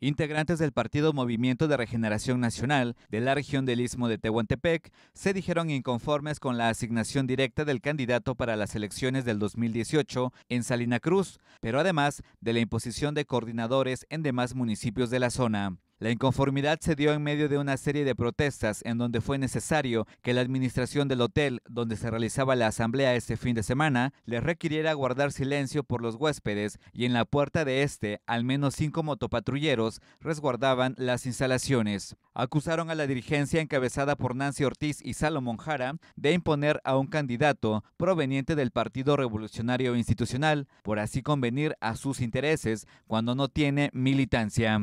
Integrantes del partido Movimiento de Regeneración Nacional de la región del Istmo de Tehuantepec se dijeron inconformes con la asignación directa del candidato para las elecciones del 2018 en Salina Cruz, pero además de la imposición de coordinadores en demás municipios de la zona. La inconformidad se dio en medio de una serie de protestas en donde fue necesario que la administración del hotel donde se realizaba la asamblea este fin de semana les requiriera guardar silencio por los huéspedes y en la puerta de este al menos cinco motopatrulleros resguardaban las instalaciones. Acusaron a la dirigencia encabezada por Nancy Ortiz y Salomón Jara de imponer a un candidato proveniente del Partido Revolucionario Institucional por así convenir a sus intereses cuando no tiene militancia.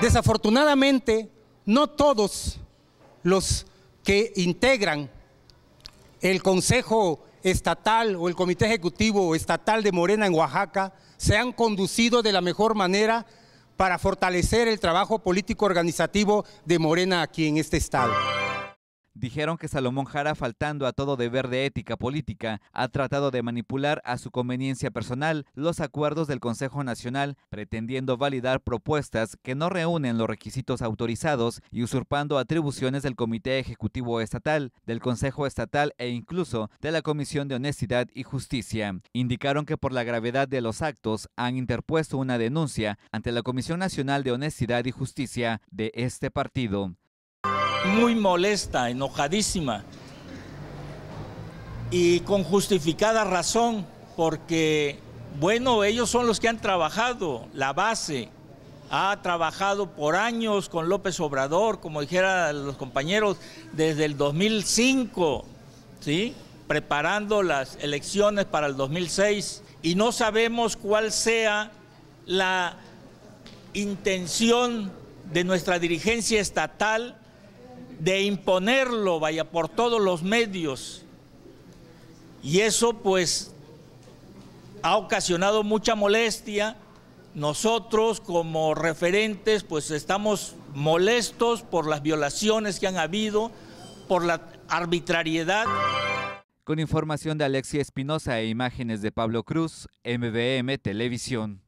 Desafortunadamente, no todos los que integran el Consejo Estatal o el Comité Ejecutivo Estatal de Morena en Oaxaca se han conducido de la mejor manera para fortalecer el trabajo político organizativo de Morena aquí en este estado dijeron que Salomón Jara, faltando a todo deber de ética política, ha tratado de manipular a su conveniencia personal los acuerdos del Consejo Nacional, pretendiendo validar propuestas que no reúnen los requisitos autorizados y usurpando atribuciones del Comité Ejecutivo Estatal, del Consejo Estatal e incluso de la Comisión de Honestidad y Justicia. Indicaron que por la gravedad de los actos han interpuesto una denuncia ante la Comisión Nacional de Honestidad y Justicia de este partido muy molesta, enojadísima y con justificada razón, porque, bueno, ellos son los que han trabajado, la base ha trabajado por años con López Obrador, como dijeran los compañeros, desde el 2005, ¿sí? preparando las elecciones para el 2006 y no sabemos cuál sea la intención de nuestra dirigencia estatal de imponerlo, vaya, por todos los medios. Y eso pues ha ocasionado mucha molestia. Nosotros como referentes pues estamos molestos por las violaciones que han habido, por la arbitrariedad. Con información de Alexia Espinosa e imágenes de Pablo Cruz, MBM Televisión.